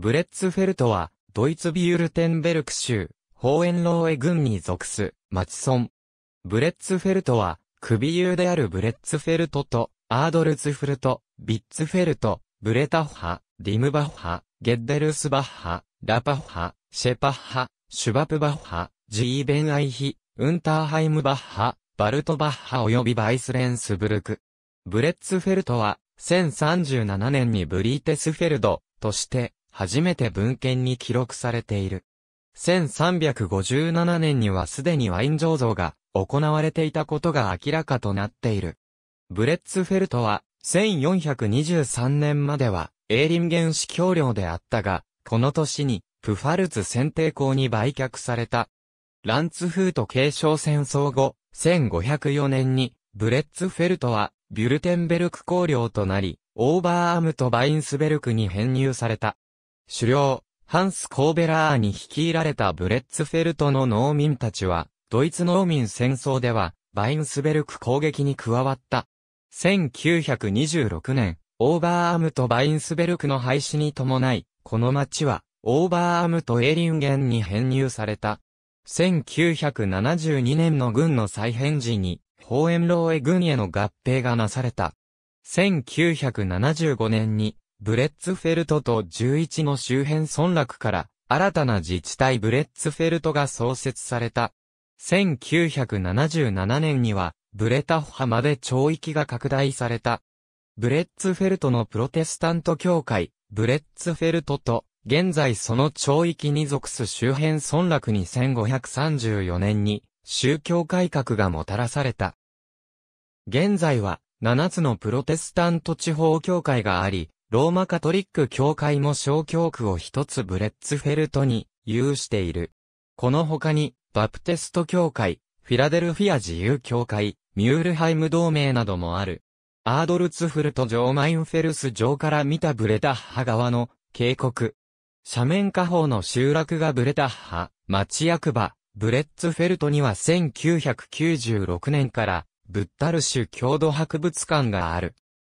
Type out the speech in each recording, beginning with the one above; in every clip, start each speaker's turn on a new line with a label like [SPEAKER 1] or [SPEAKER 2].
[SPEAKER 1] ブレッツフェルトは、ドイツビュールテンベルク州、ホーエンローエ郡に属す、町村。ブレッツフェルトは、クビユーであるブレッツフェルトと、アードルツフルト、ビッツフェルト、ブレタッハ、ディムバッハ、ゲッデルスバッハ、ラパッハ、シェパッハ、シュバプバッハ、ジーベンアイヒ、ウンターハイムバッハ、バルトバッハ及びバイスレンスブルク。ブレッツフェルトは、1037年にブリーテスフェルドとして、初めて文献に記録されている。1357年にはすでにワイン醸造が行われていたことが明らかとなっている。ブレッツフェルトは1423年まではエーリンゲン市教領であったが、この年にプファルツ選定校に売却された。ランツフート継承戦争後、1504年にブレッツフェルトはビュルテンベルク公領となり、オーバーアムとバインスベルクに編入された。狩領、ハンス・コーベラーに率いられたブレッツフェルトの農民たちは、ドイツ農民戦争では、バインスベルク攻撃に加わった。1926年、オーバーアームとバインスベルクの廃止に伴い、この町は、オーバーアームとエリンゲンに編入された。1972年の軍の再編時に、ホーエンローエ軍への合併がなされた。1975年に、ブレッツフェルトと11の周辺村落から、新たな自治体ブレッツフェルトが創設された。1977年には、ブレタホハまで町域が拡大された。ブレッツフェルトのプロテスタント教会、ブレッツフェルトと、現在その町域に属す周辺村落に1534年に宗教改革がもたらされた。現在は7つのプロテスタント地方教会があり、ローマカトリック教会も小教区を一つブレッツフェルトに有している。この他に、バプテスト教会、フィラデルフィア自由教会、ミュールハイム同盟などもある。アードルツフルト城マインフェルス城から見たブレタッハ側の渓谷。斜面下方の集落がブレタッハ、町役場、ブレッツフェルトには1996年からブッタルシュ郷土博物館がある。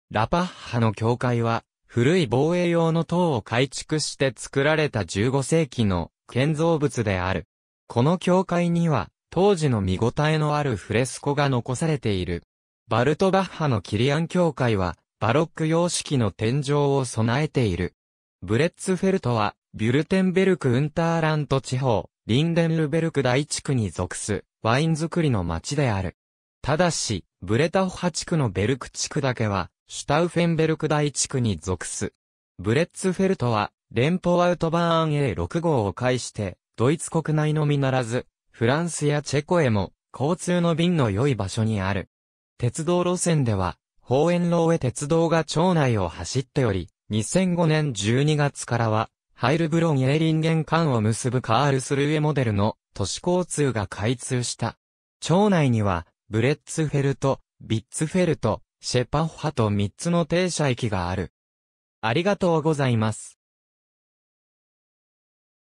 [SPEAKER 1] ラパッハの教会は古い防衛用の塔を改築して作られた15世紀の建造物である。この教会には、当時の見応えのあるフレスコが残されている。バルトバッハのキリアン教会は、バロック様式の天井を備えている。ブレッツフェルトは、ビュルテンベルク・ウンターラント地方、リンデンルベルク大地区に属す、ワイン作りの町である。ただし、ブレタホハ地区のベルク地区だけは、シュタウフェンベルク大地区に属す。ブレッツフェルトは、連邦アウトバーン A6 号を介して、ドイツ国内のみならず、フランスやチェコへも、交通の便の良い場所にある。鉄道路線では、方園路へ鉄道が町内を走っており、2005年12月からは、ハイルブロン・エーリンゲン間を結ぶカールスルーエモデルの都市交通が開通した。町内には、ブレッツフェルト、ビッツフェルト、シェパッハと3つの停車駅がある。ありがとうございます。